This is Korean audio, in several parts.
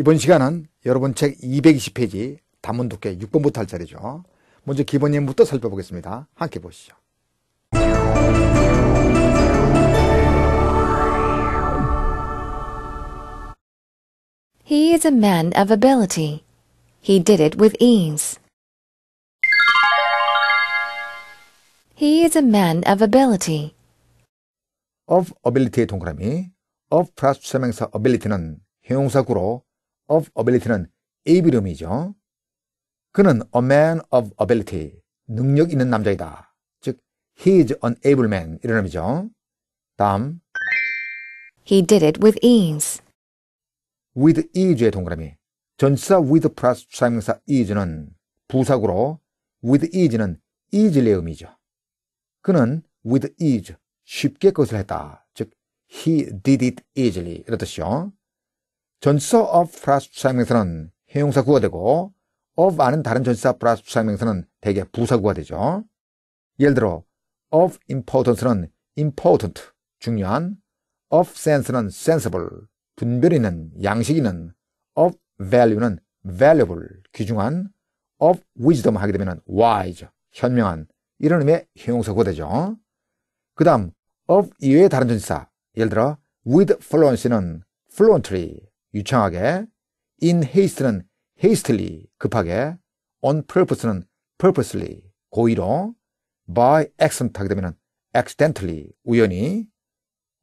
이번 시간은 여러분 책 220페이지 단문 두께 6번부터 할 자리죠. 먼저 기본 내용부터 살펴보겠습니다. 함께 보시죠. He is a man of ability. He did it with ease. He is a man of ability. of ability의 동그라미 of 플러스 수명사 ability는 형용사구로 of ability는 ableum이죠. 그는 a man of ability, 능력 있는 남자이다. 즉, he is an able man 이런 의미죠. 다음 He did it with ease. with ease의 동그라미. 전치사 with 플러스 추사명사 ease는 부사구로 with ease는 easil의 의미죠. 그는 with ease 쉽게 것을 했다. 즉, he did it easily 이렇듯이요. 전치사 of 플러스 부사명사는 형용사 구가 되고 of 아는 다른 전치사 플러스 부사명사는 대개 부사구가 되죠. 예를 들어 of importance는 important, 중요한 of sense는 sensible, 분별 있는, 양식 있는 of value는 valuable, 귀중한 of wisdom 하게 되면 wise, 현명한 이런 의미의 형용사구가 되죠. 그 다음 of 이외의 다른 전치사 예를 들어 with fluency는 fluently, 유창하게, in haste는 hastily, 급하게, on purpose는 purposely, 고의로, by accident 하게 되면 accidentally, 우연히,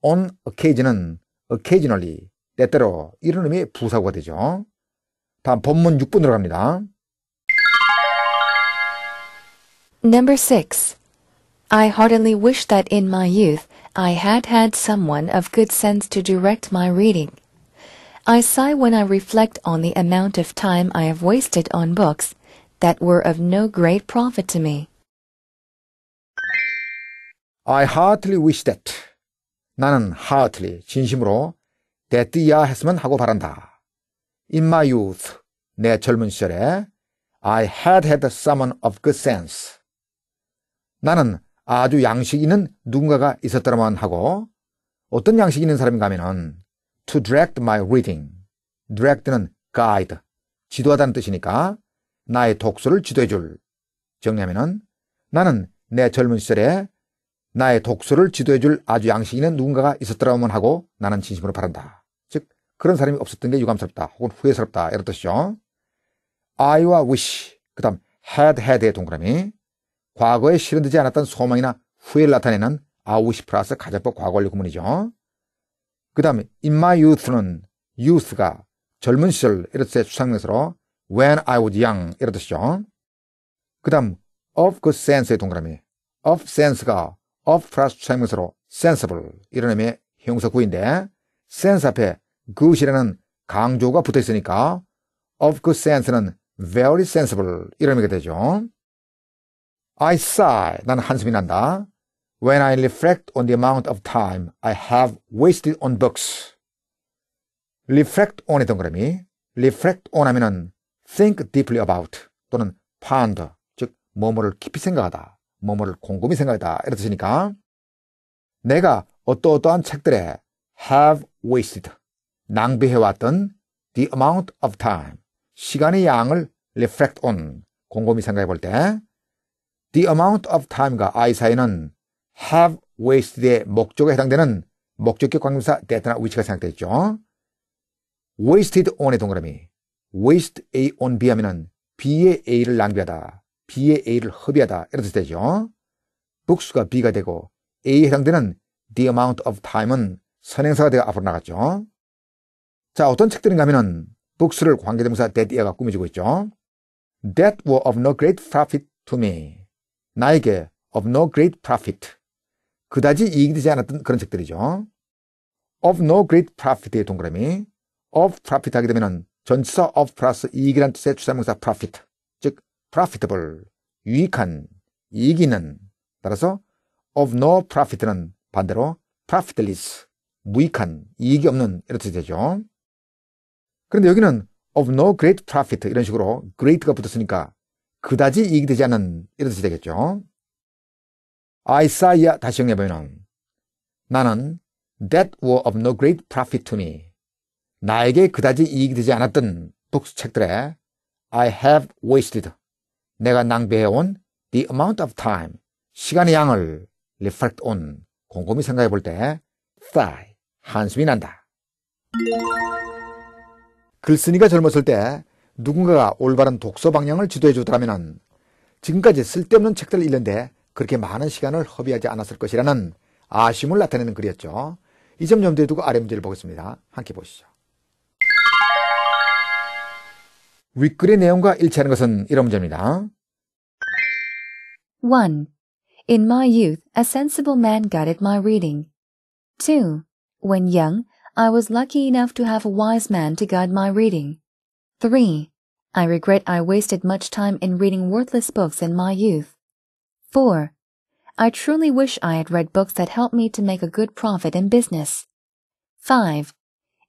on occasion은 occasionally, 때때로, 이런 의미의 부사고가 되죠. 다음 본문 6분으로 갑니다. Number 6. I heartily wish that in my youth I had had someone of good sense to direct my reading. I sigh when I reflect on the amount of time I have wasted on books that were of no great profit to me. I heartily wish that. 나는 heartily, 진심으로 that야 했으면 하고 바란다. In my youth, 내 젊은 시절에 I had had someone of good sense. 나는 아주 양식 있는 누군가가 있었더라면 하고 어떤 양식 있는 사람인가 하면은 to direct my reading. direct는 guide, 지도하다는 뜻이니까 나의 독서를 지도해줄. 정리하면은 나는 내 젊은 시절에 나의 독서를 지도해줄 아주 양식 있는 누군가가 있었더라면 하고 나는 진심으로 바란다. 즉 그런 사람이 없었던 게 유감스럽다 혹은 후회스럽다 이런 뜻이죠. I와 wish 그 다음 had had의 동그라미 과거에 실현되지 않았던 소망이나 후회를 나타내는 아우시 플러스 가정법 과거원리 구문이죠. 그 다음에 in my youth는 youth가 젊은 시절 이런 뜻의 추상명사로 when I was young 이런 뜻이죠. 그 다음 of 그 sense의 동그라미 of sense가 of 플러스 추상명사로 sensible 이런 의미의 형용사 구인데 sense 앞에 그것이라는 강조가 붙어 있으니까 of 그 sense는 very sensible 이런 의미가 되죠. I sigh. 난 한숨이 난다. When I reflect on the amount of time I have wasted on books. reflect on 의 동그라미. reflect on 하면은 think deeply about 또는 ponder 즉 뭐뭐를 깊이 생각하다 뭐뭐를 곰곰이 생각하다 이런 뜻이니까 내가 어떠어떠한 책들에 have wasted 낭비해왔던 the amount of time 시간의 양을 reflect on 곰곰이 생각해 볼때 the amount of time과 I 사이는 have wasted의 목적에 해당되는 목적격 관계사 that나 위치가 생각되죠. wasted on의 동그라미 waste a on b 하면은 b의 a를 낭비하다 b의 a를 허비하다 이런 뜻이 되죠. 복수가 b가 되고 a에 해당되는 the amount of time은 선행사가 되어 앞으로 나갔죠. 자 어떤 책들인가 하면은 복수를 관계대명사 that에 가 꾸며지고 있죠. that were of no great profit to me 나에게 of no great profit 그다지 이익이 되지 않았던 그런 책들이죠. of no great profit의 동그라미. of profit 하게 되면 전치사 of plus 이익이란 뜻의 추상명사 profit. 즉, profitable, 유익한, 이익이는. 따라서 of no profit는 반대로 profitless, 무익한, 이익이 없는 이런 뜻이 되죠. 그런데 여기는 of no great profit 이런 식으로 great가 붙었으니까 그다지 이익이 되지 않은 이런 뜻이 되겠죠. 아이사야 다시 정리해보면 나는 that were of no great profit to me. 나에게 그다지 이익이 되지 않았던 북스책들에 I have wasted. 내가 낭비해온 the amount of time. 시간의 양을 reflect on. 곰곰이 생각해 볼때 sigh. 한숨이 난다. 글쓴이가 젊었을 때 누군가가 올바른 독서 방향을 지도해 주더라면 지금까지 쓸데없는 책들을 읽는데 그렇게 많은 시간을 허비하지 않았을 것이라는 아쉬움을 나타내는 글이었죠. 이점 염두에 두고 아래 문제를 보겠습니다. 함께 보시죠. 윗글의 내용과 일치하는 것은 이런 문제입니다. 1. In my youth, a sensible man guided my reading. 2. When young, I was lucky enough to have a wise man to guide my reading. 3. I regret I wasted much time in reading worthless books in my youth. 4. I truly wish I had read books that helped me to make a good profit in business. 5.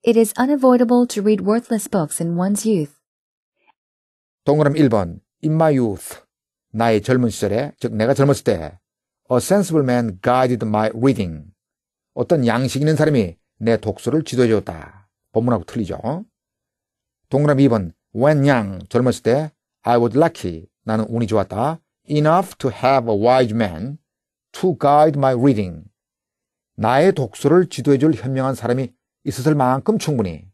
It is unavoidable to read worthless books in one's youth. 동그람 1번 In my youth 나의 젊은 시절에 즉 내가 젊었을 때 A sensible man guided my reading 어떤 양식 있는 사람이 내 독서를 지도해 줬다. 본문하고 틀리죠. 동그라미 2번 When young 젊었을 때 I was lucky 나는 운이 좋았다. enough to have a wise man to guide my reading. 나의 독서를 지도해줄 현명한 사람이 있었을 만큼 충분히.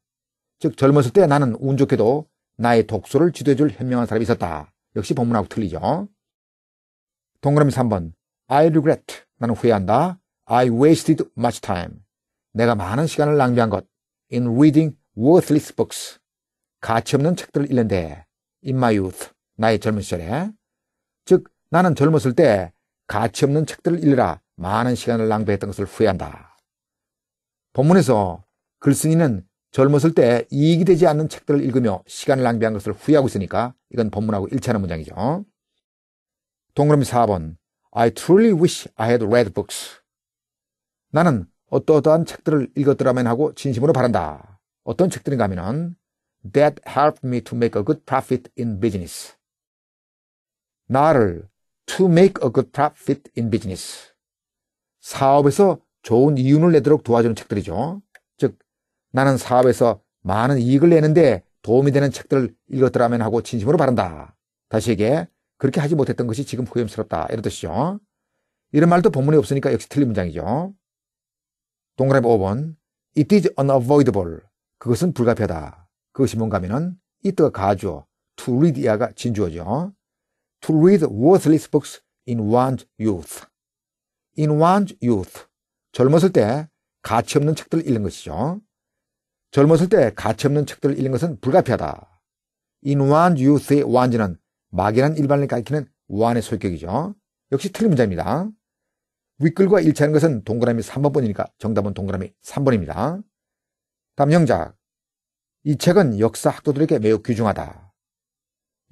즉, 젊었을 때 나는 운 좋게도 나의 독서를 지도해줄 현명한 사람이 있었다. 역시 본문하고 틀리죠. 동그라미 3번. I regret. 나는 후회한다. I wasted much time. 내가 많은 시간을 낭비한 것. In reading worthless books. 가치 없는 책들을 읽는데. In my youth. 나의 젊은 시절에. 즉 나는 젊었을 때 가치 없는 책들을 읽으라 많은 시간을 낭비했던 것을 후회한다. 본문에서 글쓴이는 젊었을 때 이익이 되지 않는 책들을 읽으며 시간을 낭비한 것을 후회하고 있으니까 이건 본문하고 일치하는 문장이죠. 동그라미 4번 I truly wish I had read books. 나는 어떠어떠한 책들을 읽었더라면 하고 진심으로 바란다. 어떤 책들인가 하면은 That helped me to make a good profit in business. 나를 to make a good profit in business. 사업에서 좋은 이윤을 내도록 도와주는 책들이죠. 즉, 나는 사업에서 많은 이익을 내는데 도움이 되는 책들을 읽었더라면 하고 진심으로 바란다. 다시 얘기해. 그렇게 하지 못했던 것이 지금 후염스럽다 이런 뜻이죠. 이런 말도 본문에 없으니까 역시 틀린 문장이죠. 동그라미 5번. It is unavoidable. 그것은 불가피하다. 그것이 뭔가 하면은 it가 가죠. to read 이하가 진주어죠. to read worthless books in one's youth. in one's youth. 젊었을 때 가치 없는 책들을 읽는 것이죠. 젊었을 때 가치 없는 책들을 읽는 것은 불가피하다. in one's youth의 one는 막연한 일반을 가리키는 one의 소격이죠 역시 틀린 문제입니다. 윗글과 일치하는 것은 동그라미 3번이니까 정답은 동그라미 3번입니다. 다음 영작. 이 책은 역사학도들에게 매우 귀중하다.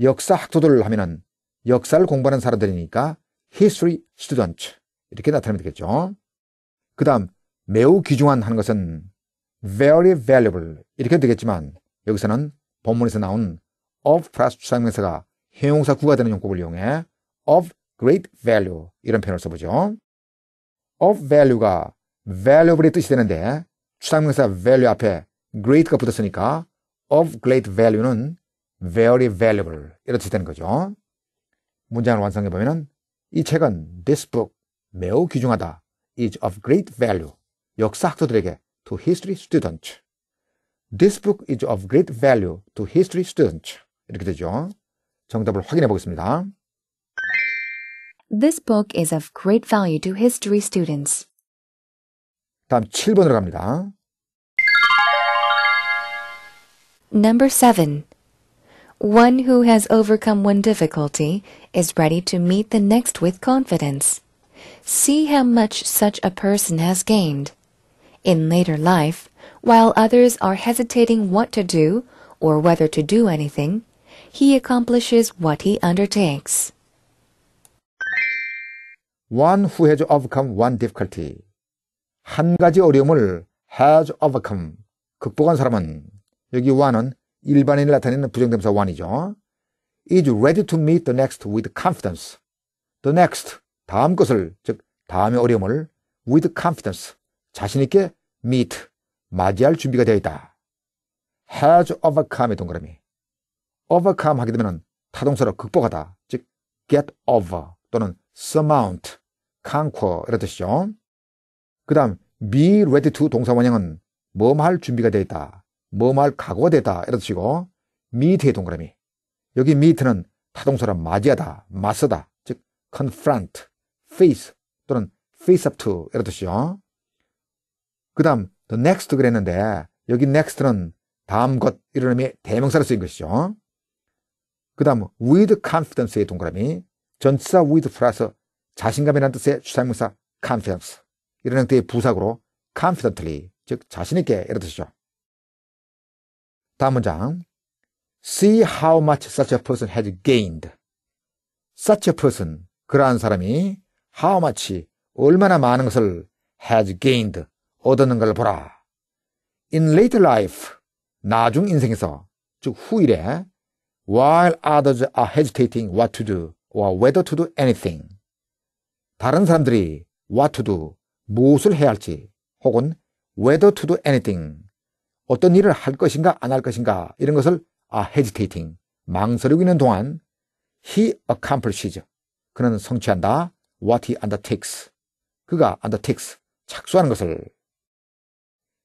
역사학도들 하면은 역사를 공부하는 사람들이니까 history student 이렇게 나타내면 되겠죠. 그 다음 매우 귀중한 하는 것은 very valuable 이렇게 되겠지만 여기서는 본문에서 나온 of 플러스 추상명사가 형용사 구가 되는 용법을 이용해 of great value 이런 표현을 써보죠. of value가 valuable의 뜻이 되는데 추상명사 value 앞에 great가 붙었으니까 of great value는 very valuable 이렇게 되는 거죠. 문장을 완성해 보면이 책은 this book 매우 귀중하다 is of great value 역사학자들에게 to history students this book is of great value to history students 이렇게 되죠. 정답을 확인해 보겠습니다. This book is of great value to history students. 다음 7번으로 갑니다. Number 7. One who has overcome one difficulty is ready to meet the next with confidence. See how much such a person has gained. In later life, while others are hesitating what to do or whether to do anything, he accomplishes what he undertakes. One who has overcome one difficulty. 한 가지 어려움을 has overcome, 극복한 사람은 여기 one은 일반인을 나타내는 부정대명사 1이죠 is ready to meet the next with confidence. the next, 다음 것을, 즉, 다음의 어려움을 with confidence, 자신있게 meet, 맞이할 준비가 되어 있다. has overcome의 동그라미. overcome 하게 되면 타동사로 극복하다, 즉, get over 또는 surmount, conquer 이런 뜻이죠. 그 다음, be ready to 동사 원형은 뭐할 준비가 되어 있다. 뭐말 각오되다 이런 식이고 미트의 동그라미 여기 미트는 타동사란 맞이하다, 맞서다, 즉 confront, face 또는 face up to 이런 뜻이요. 그 다음 the next 그랬는데 여기 next는 다음 것 이런 의미의 대명사로 쓰인 것이죠. 그 다음 with confidence의 동그라미 전치사 with 플러스 자신감이라는 뜻의 주상명사 confidence 이런 형태의 부사구로 confidently 즉 자신있게 이런 뜻이죠. 다음 문장. See how much such a person has gained. such a person, 그러한 사람이 how much, 얼마나 많은 것을 has gained, 얻었는 걸 보라. In later life, 나중 인생에서, 즉 후일에, while others are hesitating what to do or whether to do anything. 다른 사람들이 what to do, 무엇을 해야 할지, 혹은 whether to do anything, 어떤 일을 할 것인가 안 할 것인가 이런 것을 아, hesitating, 망설이고 있는 동안 he accomplishes, 그는 성취한다, what he undertakes, 그가 undertakes, 착수하는 것을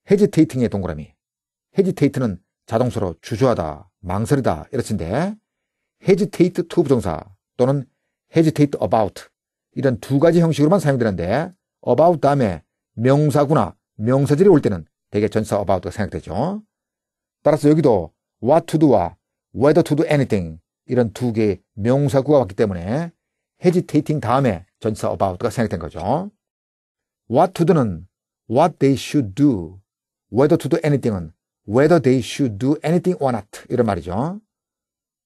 hesitating의 동그라미, hesitate는 자동수로 주저하다, 망설이다 이렇인데 hesitate to 부정사 또는 hesitate about 이런 두 가지 형식으로만 사용되는데 about 다음에 명사구나 명사들이올 때는 되게 전사 about가 생각되죠. 따라서 여기도 what to do와 whether to do anything 이런 두 개의 명사구가 왔기 때문에 hesitating 다음에 전사 about가 생각된 거죠. what to do는 what they should do, whether to do anything은 whether they should do anything or not 이런 말이죠.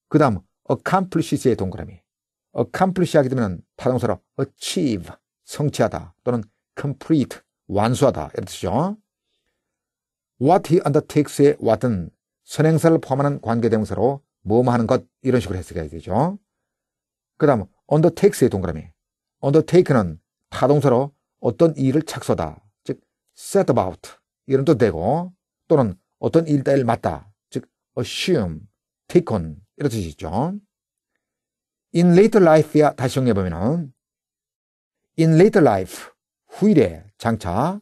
그 다음 accomplishes의 동그라미 accomplish 하게 되면 타동사로 achieve 성취하다 또는 complete 완수하다 이런 뜻이죠. what he undertakes의 what은 선행사를 포함하는 관계대명사로 뭐뭐 하는 것 이런 식으로 해석해야 되죠. 그 다음 undertakes의 동그라미 undertake는 타동사로 어떤 일을 착수하다 즉 set about 이런 뜻 되고 또는 어떤 일대일 맡다 즉 assume, take on 이런 뜻이 죠 in later life야 다시 정리해보면 은 in later life 후일에 장차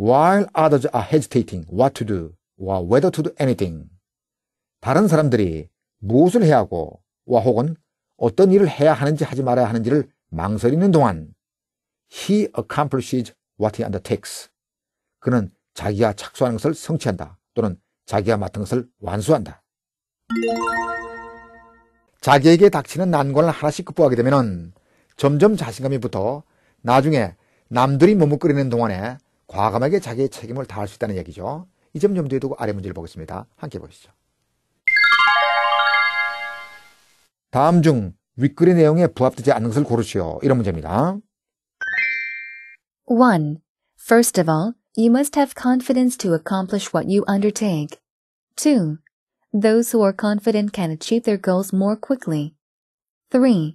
while others are hesitating what to do or whether to do anything. 다른 사람들이 무엇을 해야 하고 와 혹은 어떤 일을 해야 하는지 하지 말아야 하는지를 망설이는 동안 he accomplishes what he undertakes. 그는 자기가 착수하는 것을 성취한다 또는 자기가 맡은 것을 완수한다. 자기에게 닥치는 난관을 하나씩 극복하게 되면 점점 자신감이 붙어 나중에 남들이 머뭇거리는 동안에 과감하게 자기의 책임을 다할 수 있다는 얘기죠. 이점 염두에 두고 아래 문제를 보겠습니다. 함께 보시죠. 다음 중 윗글의 내용에 부합되지 않는 것을 고르시오. 이런 문제입니다. 1. First of all, you must have confidence to accomplish what you undertake. 2. Those who are confident can achieve their goals more quickly. 3.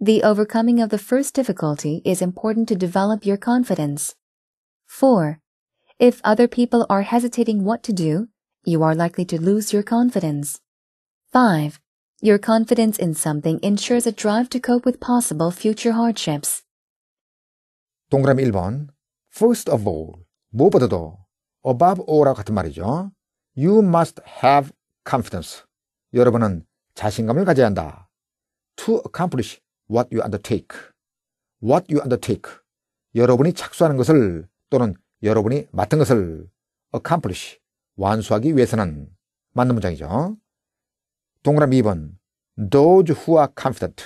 The overcoming of the first difficulty is important to develop your confidence. 4. If other people are hesitating what to do, you are likely to lose your confidence. 5. Your confidence in something ensures a drive to cope with possible future hardships. 동그람 1번 First of all, 무엇보다도 above all 같은 말이죠. You must have confidence. 여러분은 자신감을 가져야 한다. To accomplish what you undertake. What you undertake. 여러분이 착수하는 것을 또는 여러분이 맡은 것을 accomplish, 완수하기 위해서는 맞는 문장이죠. 동그라미 2번 those who are confident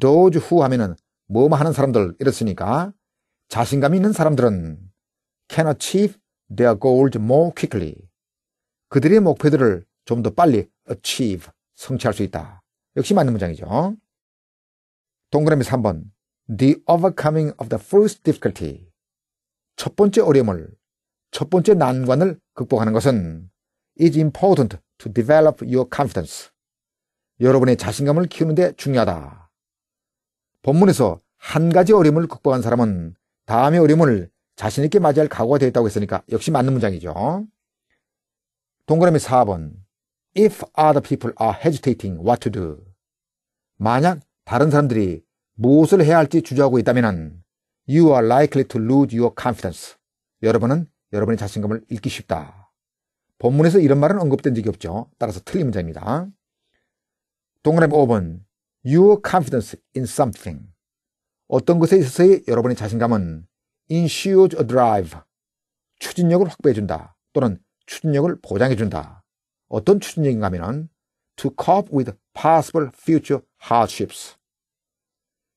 those who 하면은 뭐뭐 하는 사람들 이렇으니까 자신감 있는 사람들은 can achieve their goals more quickly 그들의 목표들을 좀 더 빨리 achieve 성취할 수 있다. 역시 맞는 문장이죠. 동그라미 3번 The overcoming of the first difficulty 첫 번째 어려움을, 첫 번째 난관을 극복하는 것은 is t important to develop your confidence. 여러분의 자신감을 키우는데 중요하다. 본문에서 한 가지 어려움을 극복한 사람은 다음의 어려움을 자신있게 맞이할 각오가 되어 있다고 했으니까 역시 맞는 문장이죠. 동그라미 4번. If other people are hesitating what to do. 만약 다른 사람들이 무엇을 해야 할지 주저하고 있다면 You are likely to lose your confidence. 여러분은 여러분의 자신감을 잃기 쉽다. 본문에서 이런 말은 언급된 적이 없죠. 따라서 틀린 문제입니다. 동그라미 5번. Your confidence in something. 어떤 것에 있어서의 여러분의 자신감은 ensures a drive. 추진력을 확보해준다. 또는 추진력을 보장해준다. 어떤 추진력인가 하면 to cope with possible future hardships.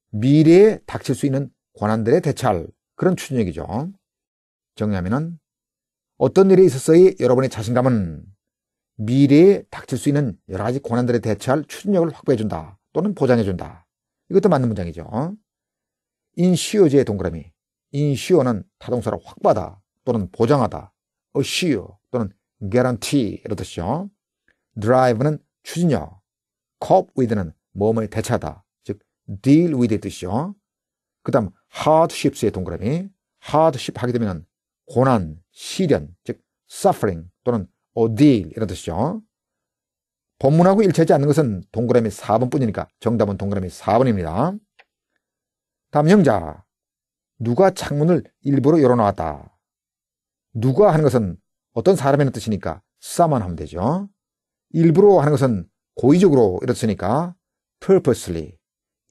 미래에 닥칠 수 있는 권한들의 대처할 그런 추진력이죠. 정리하면 어떤 일에 있어서의 여러분의 자신감은 미래에 닥칠 수 있는 여러 가지 권한들의 대처할 추진력을 확보해준다 또는 보장해준다. 이것도 맞는 문장이죠. 인시오제의 동그라미. 인시오는 타동사로 확보하다 또는 보장하다. 어시오 또는 guarantee 이렇듯이요. drive는 추진력. cope with는 몸을 대처하다. 즉 deal with 의 뜻이요. 그 다음 hardships의 동그라미 hardship 하게 되면 고난, 시련, 즉 suffering 또는 ordeal 이런 뜻이죠. 본문하고 일치하지 않는 것은 동그라미 4번뿐이니까 정답은 동그라미 4번입니다. 다음 형자 누가 창문을 일부러 열어놓았다. 누가 하는 것은 어떤 사람이라는 뜻이니까 싸만 하면 되죠. 일부러 하는 것은 고의적으로 이렇으니까 purposely,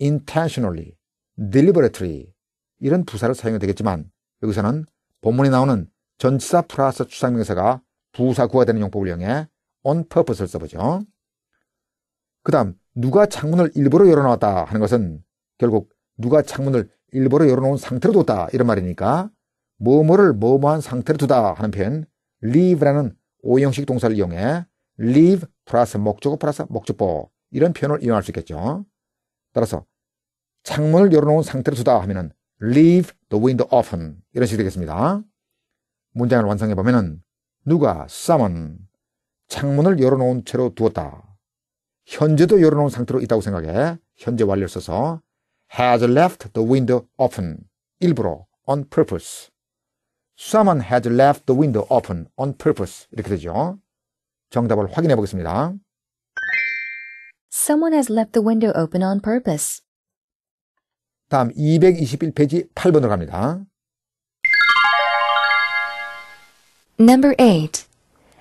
intentionally, deliberately 이런 부사를 사용해 되겠지만 여기서는 본문에 나오는 전치사 플러스 추상명사가 부사구가 되는 용법을 이용해 on purpose를 써보죠. 그 다음 누가 창문을 일부러 열어놓았다 하는 것은 결국 누가 창문을 일부러 열어놓은 상태로 뒀다 이런 말이니까 뭐뭐를 뭐뭐한 상태로 두다 하는 표현 leave라는 오형식 동사를 이용해 leave 플러스 목적어 플러스 목적보 이런 표현을 이용할 수 있겠죠. 따라서 창문을 열어놓은 상태로 두다 하면은 leave the window open 이런 식이 되겠습니다. 문장을 완성해 보면은 누가 someone 창문을 열어놓은 채로 두었다. 현재도 열어놓은 상태로 있다고 생각해 현재 완료를 써서 has left the window open 일부러 on purpose someone has left the window open on purpose 이렇게 되죠. 정답을 확인해 보겠습니다. Someone has left the window open on purpose. 다음 221페이지 8번으로 갑니다. Number 8.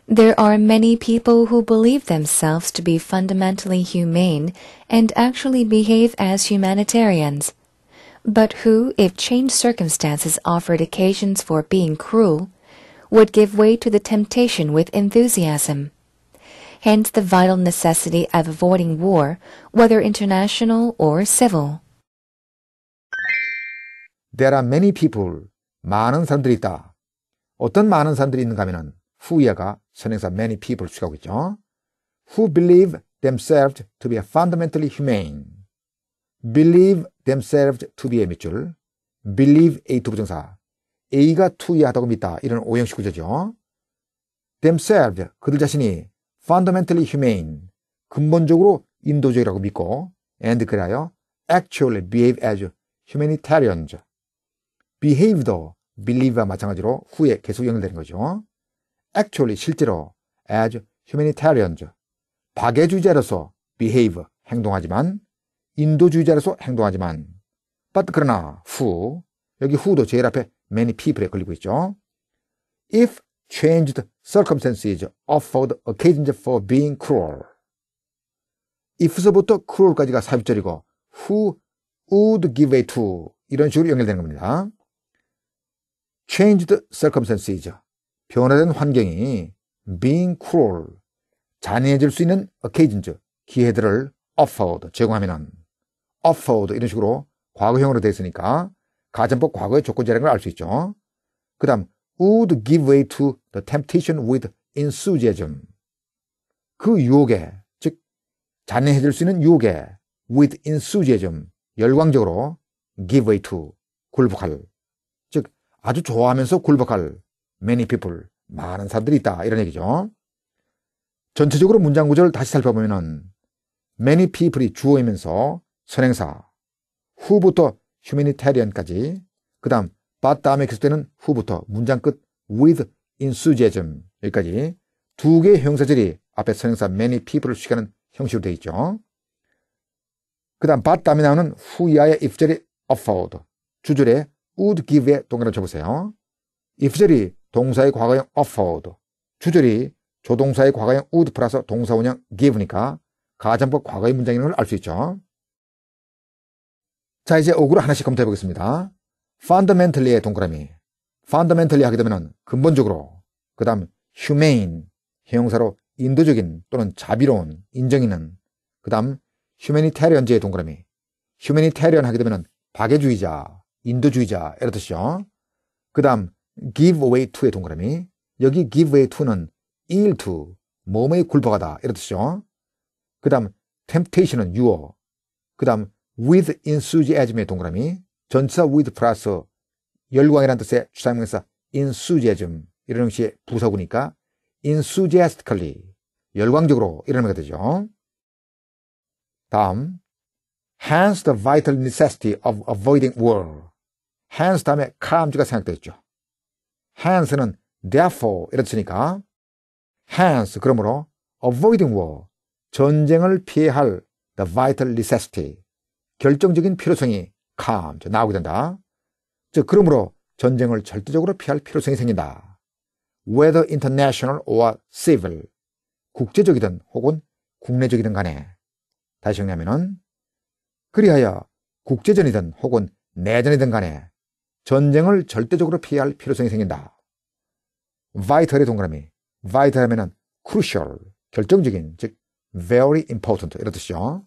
There are many people who believe themselves to be fundamentally humane and actually behave as humanitarians, but who, if changed circumstances offered occasions for being cruel, would give way to the temptation with enthusiasm. Hence the vital necessity of avoiding war, whether international or civil. There are many people. 많은 사람들이 있다. 어떤 많은 사람들이 있는가 하면은 이하가 선행사 many people 추가하고 있죠. Who believe themselves to be fundamentally humane. believe themselves to be의 밑줄. believe A 두 부정사. A가 투이하다고 믿다. 이런 오형식 구조죠. themselves 그들 자신이 fundamentally humane 근본적으로 인도적이라고 믿고 and 그래요 actually behave as humanitarians behaved도 believe와 마찬가지로 후에 계속 연결되는 거죠. actually 실제로 as humanitarians 박애주의자로서 behave 행동하지만 인도주의자로서 행동하지만 but 그러나 who 여기 who도 제일 앞에 many people에 걸리고 있죠. if changed circumstances offered occasions for being cruel if서부터 cruel까지가 삽입절이고 who would give way to 이런 식으로 연결되는 겁니다. changed c i r c u m s t a n c e s 죠 변화된 환경이 being cruel, 잔인해질 수 있는 occasions, 기회들을 offered, 제공하면 offered 이런 식으로 과거형으로 되어 있으니까 가정법 과거의 조건제라는 걸 알 수 있죠. 그 다음 would give way to the temptation with enthusiasm. 그 유혹에, 즉 잔인해질 수 있는 유혹에 with enthusiasm, 열광적으로 give way to, 굴복할 아주 좋아하면서 굴복할 many people, 많은 사람들이 있다. 이런 얘기죠. 전체적으로 문장 구조를 다시 살펴보면은 many people이 주어이면서 선행사, 후부터 humanitarian까지, 그 다음 but 다음에 계속되는 후부터 문장 끝 with enthusiasm 여기까지 두 개의 형사절이 앞에 선행사 many people를 수식는 형식으로 되어 있죠. 그 다음 but 다음에 나오는 후이하의 if절이 o f f e r d 주절에 would give의 동그라미 쳐보세요. if절이 동사의 과거형 offered, 주절이 조동사의 과거형 would 플러스 동사원형 give니까 가정법 과거의 문장인 걸 알 수 있죠. 자 이제 오구를 하나씩 검토해 보겠습니다. fundamentally의 동그라미 fundamentally 하게 되면 근본적으로 그 다음 humane 형용사로 인도적인 또는 자비로운 인정있는 그 다음 휴메니테리언제의 동그라미 휴메니테리언 하게 되면 박애주의자 인도주의자 이렇듯이요그 다음 give away to의 동그라미 여기 give away to는 일 to 몸의 굴복하다 이렇듯이요그 다음 temptation은 유어 그 다음 with enthusiasm의 동그라미 전치사 with p 플러스 열광이라는 뜻의 주사명사 enthusiasm 이런 형식의 부사구니까 enthusiastically 열광적으로 이런 의미 되죠. 다음 hence the vital necessity of avoiding war hands 다음에 come가 생각되죠. hands는 therefore 이렇 뜻이니까 hands 그러므로 avoiding war 전쟁을 피해할 the vital necessity 결정적인 필요성이 come 나오게 된다. 즉 그러므로 전쟁을 절대적으로 피할 필요성이 생긴다. whether international or civil 국제적이든 혹은 국내적이든 간에 다시 정리하면은 그리하여 국제전이든 혹은 내전이든 간에 전쟁을 절대적으로 피할 필요성이 생긴다. v 이 t a 의 동그라미. v 이 t a 하면은 crucial, 결정적인, 즉 very important 이런 뜻이죠.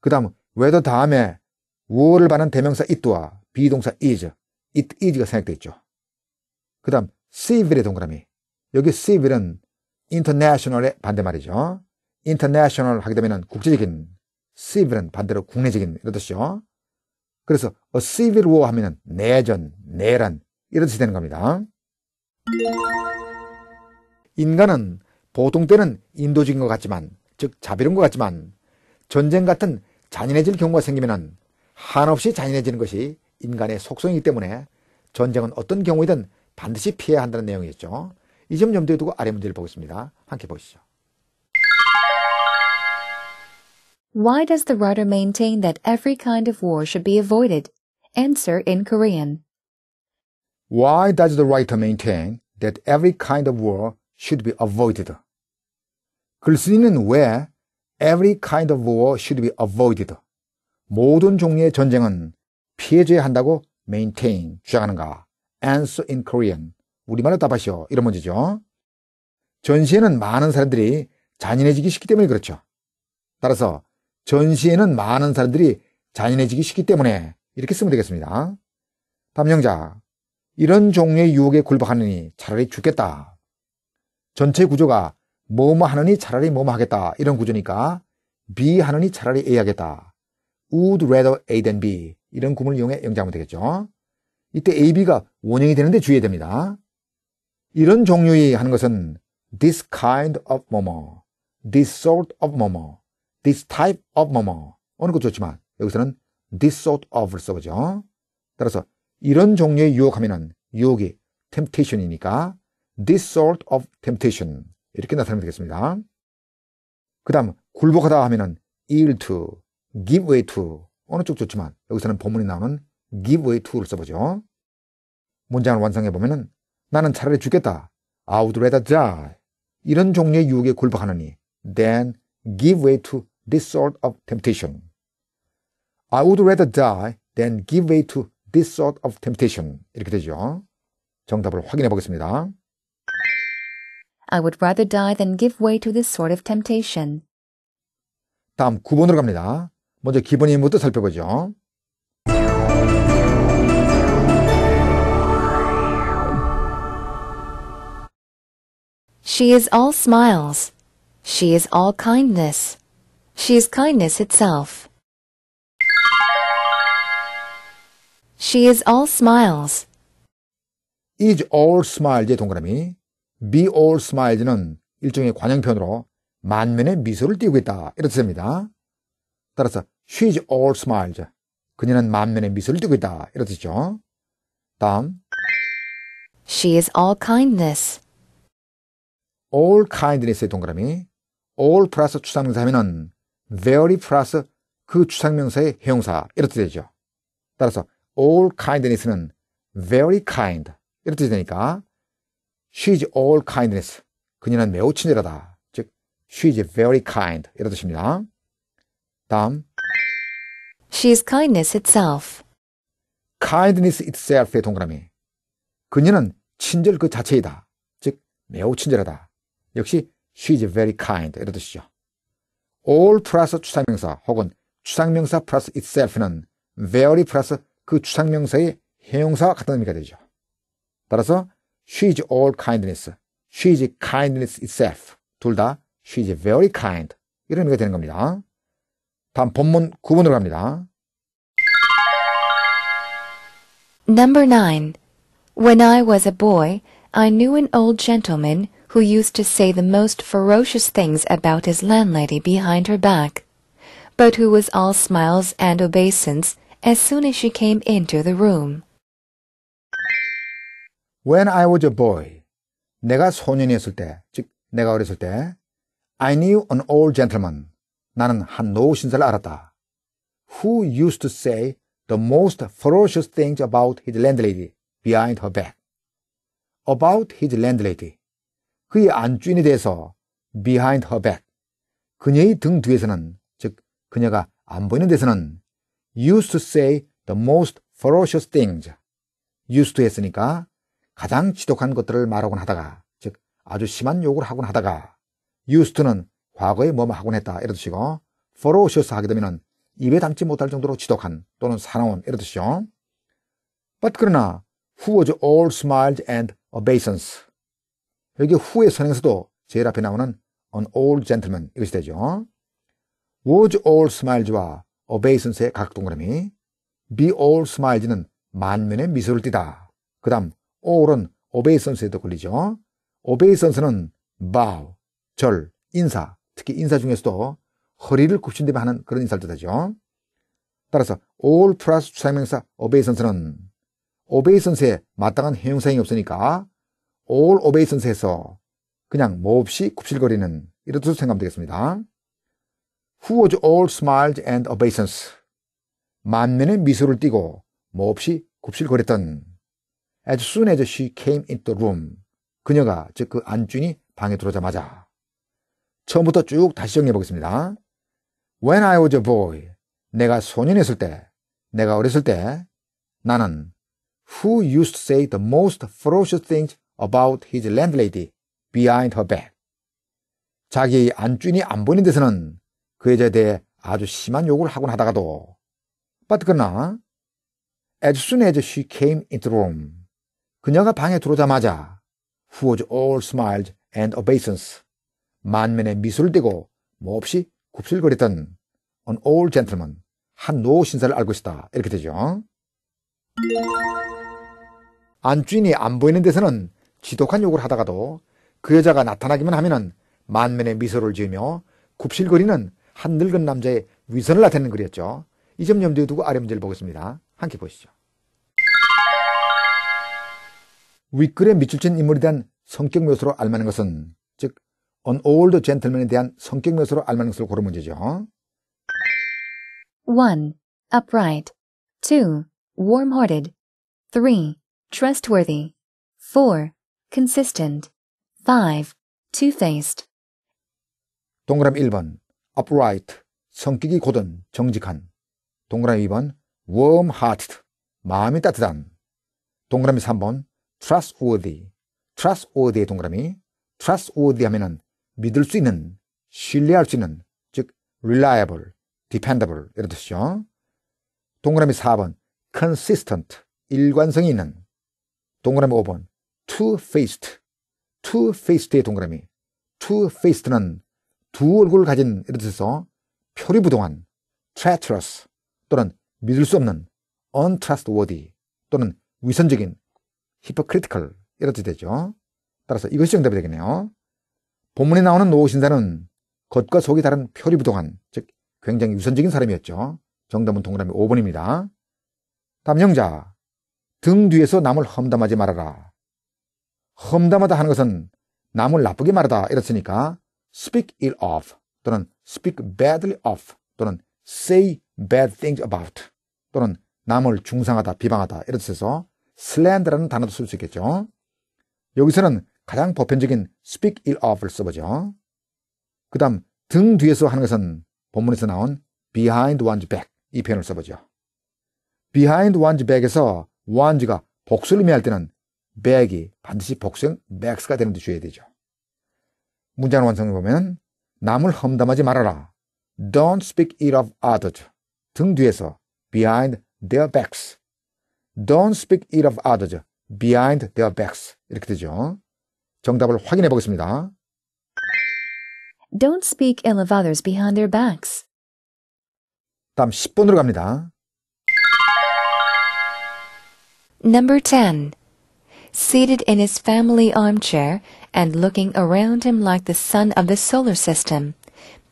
그 다음 whether 다음에 월을 받는 대명사 it와 비동사 is, it is가 생각되어 있죠. 그 다음 civil의 동그라미. 여기 civil은 international의 반대말이죠. international 하게 되면 국제적인, civil은 반대로 국내적인 이런 뜻이죠. 그래서 a civil war 하면은 내전, 내란 이런 뜻이 되는 겁니다. 인간은 보통 때는 인도적인 것 같지만 즉 자비로운 것 같지만 전쟁 같은 잔인해질 경우가 생기면 한없이 잔인해지는 것이 인간의 속성이기 때문에 전쟁은 어떤 경우이든 반드시 피해야 한다는 내용이었죠. 이점 염두에 두고 아래 문제를 보겠습니다. 함께 보시죠. Why does the writer maintain that every kind of war should be avoided? Answer in Korean. Why does the writer maintain that every kind of war should be avoided? 글쓴이는 왜 every kind of war should be avoided? 모든 종류의 전쟁은 피해줘야 한다고 maintain, 주장하는가? Answer in Korean. 우리말로 답하시오. 이런 문제죠. 전시에는 많은 사람들이 잔인해지기 쉽기 때문에 그렇죠. 따라서 전시에는 많은 사람들이 잔인해지기 쉽기 때문에 이렇게 쓰면 되겠습니다. 담영자 이런 종류의 유혹에 굴복하느니 차라리 죽겠다. 전체 구조가 뭐뭐 하느니 차라리 뭐뭐 하겠다 이런 구조니까 B 하느니 차라리 A 하겠다. Would rather A than B 이런 구문을 이용해 영장하면 되겠죠. 이때 AB가 원형이 되는데 주의해야 됩니다. 이런 종류의 하는 것은 this kind of 뭐뭐, this sort of 뭐뭐, this type of 뭐뭐 어느 것도 좋지만 여기서는 this sort of를 써보죠. 따라서 이런 종류의 유혹하면은 유혹이 temptation이니까 this sort of temptation 이렇게 나타내면 되겠습니다. 그 다음 굴복하다 하면은 yield to, give way to 어느 쪽 좋지만 여기서는 본문이 나오는 give way to를 써보죠. 문장을 완성해 보면은 나는 차라리 죽겠다. I would rather die. 이런 종류의 유혹에 굴복하느니 then give way to this sort of temptation. I would rather die than give way to this sort of temptation. 이렇게 되죠. 정답을 확인해 보겠습니다. I would rather die than give way to this sort of temptation. 다음 9번으로 갑니다. 먼저 기본 예문부터 살펴보죠. She is all smiles. She is all kindness. She is kindness itself. She is all smiles. is all smiles의 동그라미, be all smiles는 일종의 관형편으로 만면의 미소를 띄우고 있다. 이렇게 됩니다. 따라서 she is all smiles. 그녀는 만면의 미소를 띄우고 있다. 이렇 뜻이죠. 다음 She is all kindness. all kindness의 동그라미 all plus 추상명사 하면은 very 플러스 그 추상명사의 형사 이렇게 되죠. 따라서 all kindness는 very kind 이렇게 되니까 she s all kindness 그녀는 매우 친절하다. 즉 she is very kind 이런 뜻입니다. 다음 she is kindness itself kindness itself의 동그라미 그녀는 친절 그 자체이다. 즉 매우 친절하다. 역시 she is very kind 이런 뜻이죠. all 플러스 추상명사 혹은 추상명사 플러스 itself는 very 플러스 그 추상명사의 형용사와 같은 의미가 되죠. 따라서 she is all kindness, she is kindness itself 둘 다 she is very kind 이런 의미가 되는 겁니다. 다음 본문 9번으로 갑니다. Number 9. When I was a boy, I knew an old gentleman who used to say the most ferocious things about his landlady behind her back, but who was all smiles and obeisance as soon as she came into the room. When I was a boy, 내가 소년이었을 때, 즉 내가 어렸을 때, I knew an old gentleman. 나는 한 노신사를 알았다. Who used to say the most ferocious things about his landlady behind her back. About his landlady. 그의 안주인이 돼서 behind her back 그녀의 등 뒤에서는 즉 그녀가 안 보이는 데서는 used to say the most ferocious things used to 했으니까 가장 지독한 것들을 말하곤 하다가 즉 아주 심한 욕을 하곤 하다가 used to는 과거에 뭐 뭐 하곤 했다 이런 뜻이고 ferocious 하게 되면 입에 담지 못할 정도로 지독한 또는 사나운 이런 뜻이죠. But 그러나 who was all smiles and obeisance 여기 후의 선행서도 제일 앞에 나오는 an old gentleman 이것이 되죠. was all smiles와 obey 순서의 각 동그라미 be all smiles는 만면의 미소를 띠다. 그 다음 all은 obey 순서에도 걸리죠. obey 순서는 bow, 절, 인사, 특히 인사 중에서도 허리를 굽힌 신데 하는 그런 인사를 뜻하죠. 따라서 all 플러스 추상명사 obey 선서는 obey 선서에 마땅한 형용사이 없으니까 올 오베이선스에서 그냥 몹시 굽실거리는 이렇듯 생각하면 되겠습니다. Who was all smiles and obeisance? 만면의 미소를 띠고 몹시 굽실거렸던 As soon as she came into the room 그녀가 즉 그 안준이 방에 들어오자마자 처음부터 쭉 다시 정리해 보겠습니다. When I was a boy 내가 소년이었을 때 내가 어렸을 때 나는 who used to say the most ferocious things about his landlady behind her back. 자기 안주인이 안 보이는 데서는 그 여자에 대해 아주 심한 욕을 하곤 하다가도 but 그러나 as soon as she came into the room 그녀가 방에 들어오자마자 who was all smiles and obeisance 만면에 미소를 띠고 몹시 굽실거렸던 an old gentleman 한노 신사를 알고 있다 이렇게 되죠 안주인이 안 보이는 데서는 지독한 욕을 하다가도 그 여자가 나타나기만 하면은 만면의 미소를 지으며 굽실거리는 한 늙은 남자의 위선을 나타내는 글이었죠. 이 점 염두에 두고 아래 문제를 보겠습니다. 함께 보시죠. 윗글에 밑줄친 인물에 대한 성격 묘소로알맞는 것은 즉 an old gentleman에 대한 성격 묘소로알맞는 것을 고른 문제죠. 1. upright 2. warm-hearted 3. trustworthy 4. consistent. 5. two-faced. 동그라미 1번 upright 성격이 고든 정직한 동그라미 2번 warm-hearted 마음이 따뜻한 동그라미 3번 trustworthy trustworthy의 동그라미 trustworthy 하면은 믿을 수 있는 신뢰할 수 있는 즉 reliable, dependable 이런 뜻이죠. 동그라미 4번 consistent 일관성이 있는 동그라미 5번 two-faced, two-faced의 동그라미. two-faced는 두 얼굴을 가진 이런 뜻에서 표리부동한, treacherous 또는 믿을 수 없는, untrustworthy 또는 위선적인, hypocritical 이런 뜻이 되죠. 따라서 이것이 정답이 되겠네요. 본문에 나오는 노신사는 겉과 속이 다른 표리부동한, 즉 굉장히 위선적인 사람이었죠. 정답은 동그라미 5번입니다. 담영자, 등 뒤에서 남을 험담하지 말아라. 험담하다 하는 것은 남을 나쁘게 말하다 이렇으니까 speak ill of 또는 speak badly of 또는 say bad things about 또는 남을 중상하다 비방하다 이렇 뜻에서 slander라는 단어도 쓸 수 있겠죠. 여기서는 가장 보편적인 speak ill of를 써보죠. 그 다음 등 뒤에서 하는 것은 본문에서 나온 behind one's back 이 표현을 써보죠. behind one's back에서 one's가 복수를 의미할 때는 백이 반드시 복수형 맥스가 되는 데 주의해야 되죠. 문장 완성을 보면 남을 험담하지 말아라. Don't speak ill of others. 등 뒤에서 behind their backs. Don't speak ill of others. behind their backs. 이렇게 되죠. 정답을 확인해 보겠습니다. Don't speak ill of others behind their backs. 다음 10번으로 갑니다. Number 10. seated in his family armchair and looking around him like the sun of the solar system,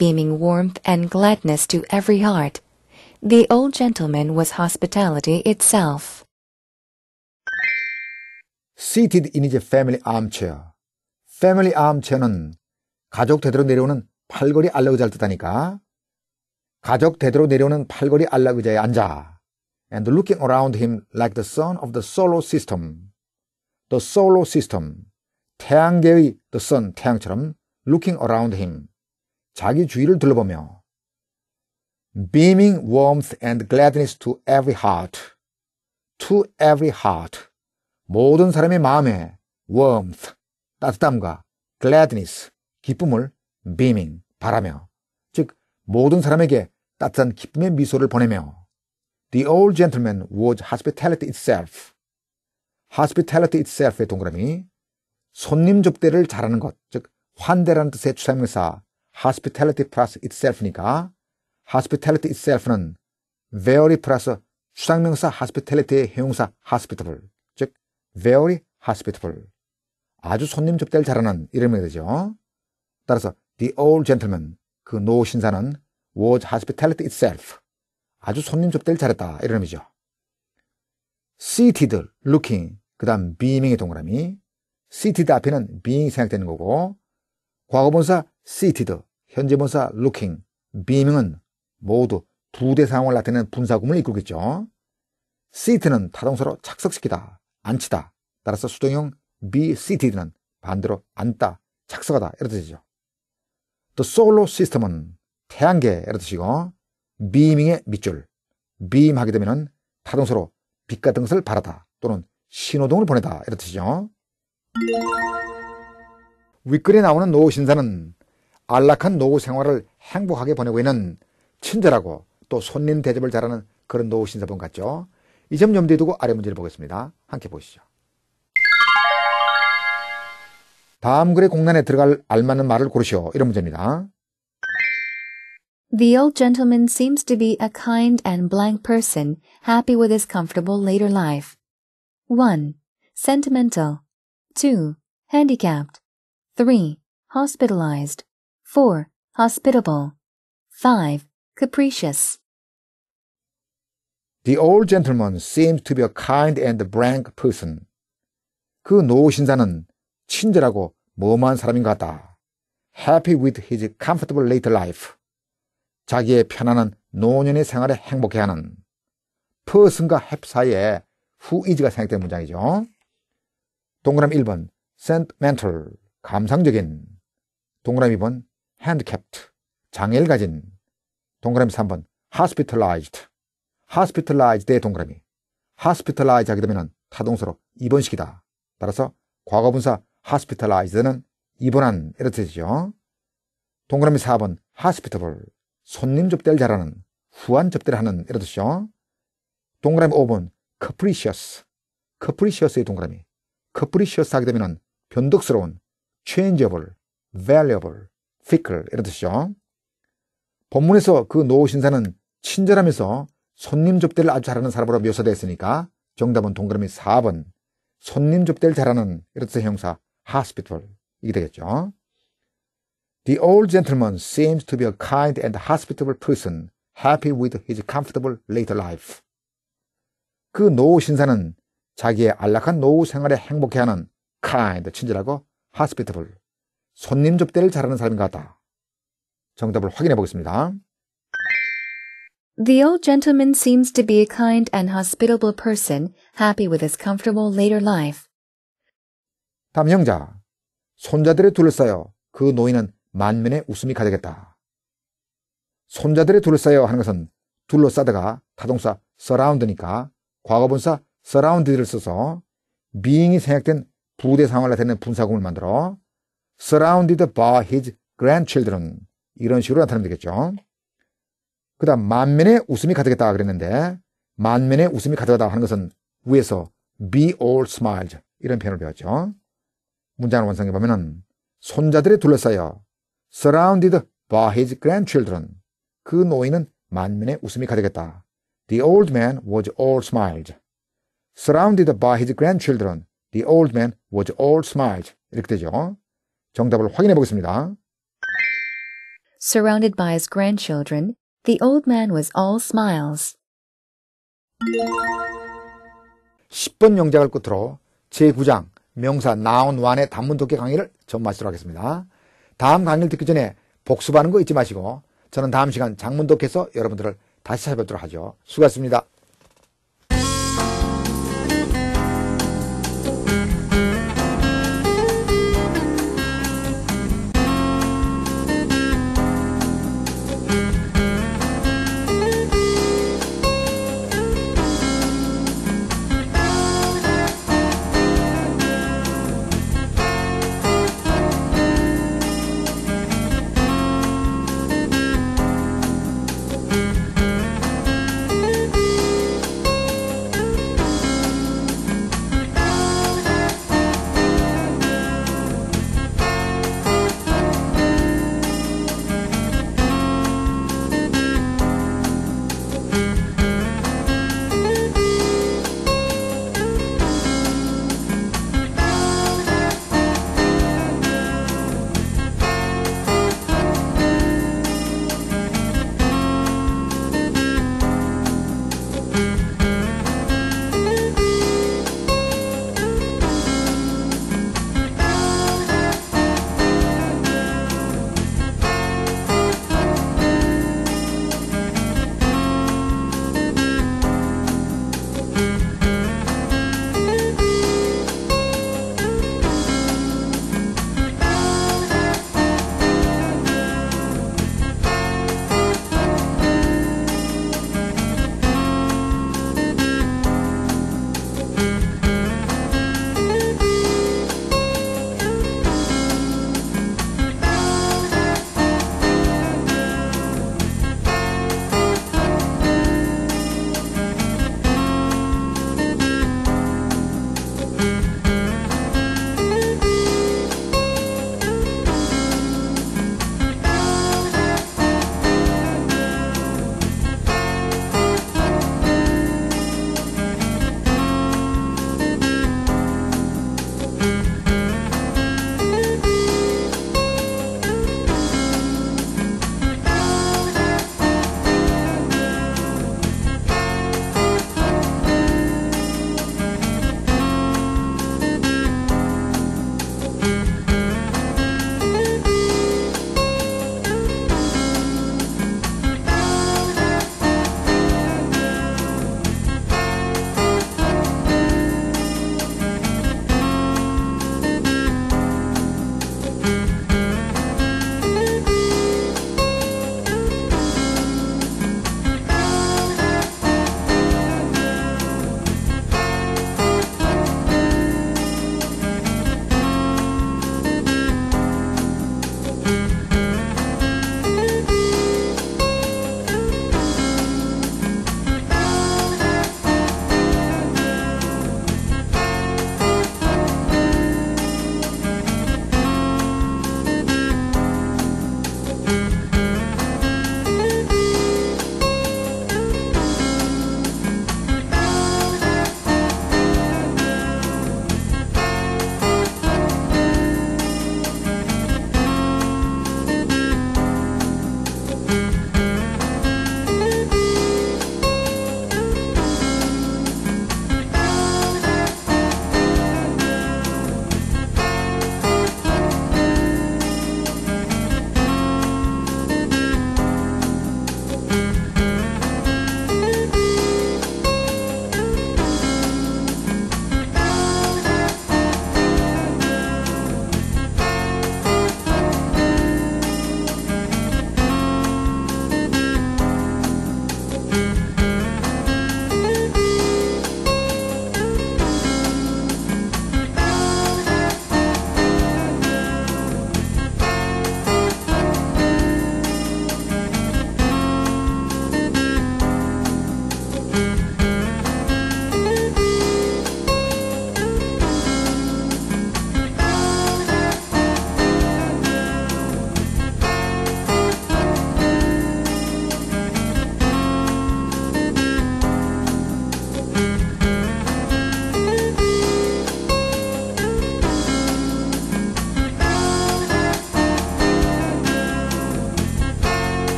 beaming warmth and gladness to every heart. The old gentleman was hospitality itself. Seated in his family armchair. Family armchair는 가족 대대로 내려오는 팔걸이 알라의자를 뜻하니까 가족 대대로 내려오는 팔걸이 알라의자에 앉아 and looking around him like the sun of the solar system the solar system, 태양계의 the sun, 태양처럼 looking around him, 자기 주위를 둘러보며 beaming warmth and gladness to every heart, to every heart, 모든 사람의 마음에 warmth, 따뜻함과 gladness, 기쁨을 beaming, 바라며 즉 모든 사람에게 따뜻한 기쁨의 미소를 보내며 The old gentleman was hospitality itself. hospitality itself의 동그라미 손님 접대를 잘하는 것, 즉 환대라는 뜻의 추상명사 hospitality plus itself니까 hospitality itself는 very plus 추상명사 hospitality의 형용사 hospitable, 즉 very hospitable. 아주 손님 접대를 잘하는 이름이 되죠. 따라서 the old gentleman, 그 노 신사는 was hospitality itself, 아주 손님 접대를 잘했다 이런 의미죠. seated, looking, 그 다음 b e i n g 의 동그라미 seated 앞에는 being 생각되는 거고 과거본사 seated, 현재본사 looking, b e i n g 은 모두 두 대 상황을 나타내는 분사구문을 이끌겠죠 seat는 타동사로 착석시키다, 앉히다. 따라서 수동형 be seated는 반대로 앉다, 착석하다 이런 뜻이죠. 또 솔로 시스템은 태양계 이런 뜻이고 beaming의 밑줄, beam하게 되면 은 타동사로 빛 같은 것을 바라다 또는 신호등을 보내다 이런 뜻이죠. 윗글에 나오는 노후 신사는 안락한 노후 생활을 행복하게 보내고 있는 친절하고 또 손님 대접을 잘하는 그런 노후 신사분 같죠. 이 점 염두에 두고 아래 문제를 보겠습니다. 함께 보시죠. 다음 글의 공란에 들어갈 알맞는 말을 고르시오. 이런 문제입니다. The old gentleman seems to be a kind and blank person, happy with his comfortable later life. 1. Sentimental 2. Handicapped 3. Hospitalized 4. Hospitable 5. Capricious The old gentleman seems to be a kind and b r a n k person. 그 노신사는 친절하고 모 몸한 사람인 것 같다. Happy with his comfortable later life. 자기의 편안한 노년의 생활에 행복해하는. 퍼슨과햅 사이에 who is가 생략된 문장이죠. 동그라미 1번 sentimental 감상적인 동그라미 2번 handicapped 장애를 가진 동그라미 3번 hospitalized hospitalized의 동그라미 hospitalize 하게 되면 타동사로 입원식이다. 따라서 과거분사 hospitalized는 입원한 이런 뜻이죠. 동그라미 4번 hospitable 손님 접대를 잘하는 후한 접대를 하는 이런 뜻이죠. 동그라미 5번 capricious, capricious의 동그라미. capricious 하게 되면 변덕스러운, changeable, valuable, fickle 이런 뜻이죠. 본문에서 그노 신사는 친절하면서 손님 접대를 아주 잘하는 사람으로 묘사되어 있으니까 정답은 동그라미 4번 손님 접대를 잘하는 이런 뜻의 형사 hospital 이게 되겠죠. The old gentleman seems to be a kind and hospitable person, happy with his comfortable later life. 그 노후 신사는 자기의 안락한 노후 생활에 행복해하는 kind, 친절하고 hospitable, 손님 접대를 잘하는 사람인 것 같다. 정답을 확인해 보겠습니다. The old gentleman seems to be a kind and hospitable person, happy with his comfortable later life. 다음 형자. 손자들이 둘러싸여 그 노인은 만면의 웃음이 가득했다. 손자들이 둘러싸여 하는 것은 둘러싸다가 타동사 surround니까 과거분사 surrounded를 써서 being이 생략된 부대상을 나타내는 분사구문을 만들어 surrounded by his grandchildren 이런 식으로 나타내면 되겠죠. 그 다음 만면에 웃음이 가득했다 그랬는데 만면에 웃음이 가득하다 하는 것은 위에서 be all smiles 이런 표현을 배웠죠. 문장을 완성해 보면은 손자들이 둘러싸여 surrounded by his grandchildren 그 노인은 만면에 웃음이 가득했다. The old man was all smiles. Surrounded by his grandchildren, the old man was all smiles. 이렇게 되죠. 정답을 확인해 보겠습니다. Surrounded by his grandchildren, the old man was all smiles. 10번 영작을 끝으로 제9장 명사 noun 1의 단문 독해 강의를 전마치도록 하겠습니다. 다음 강의를 듣기 전에 복습하는 거 잊지 마시고 저는 다음 시간 장문 독해서 여러분들을 다시 찾아뵙도록 하죠. 수고하셨습니다.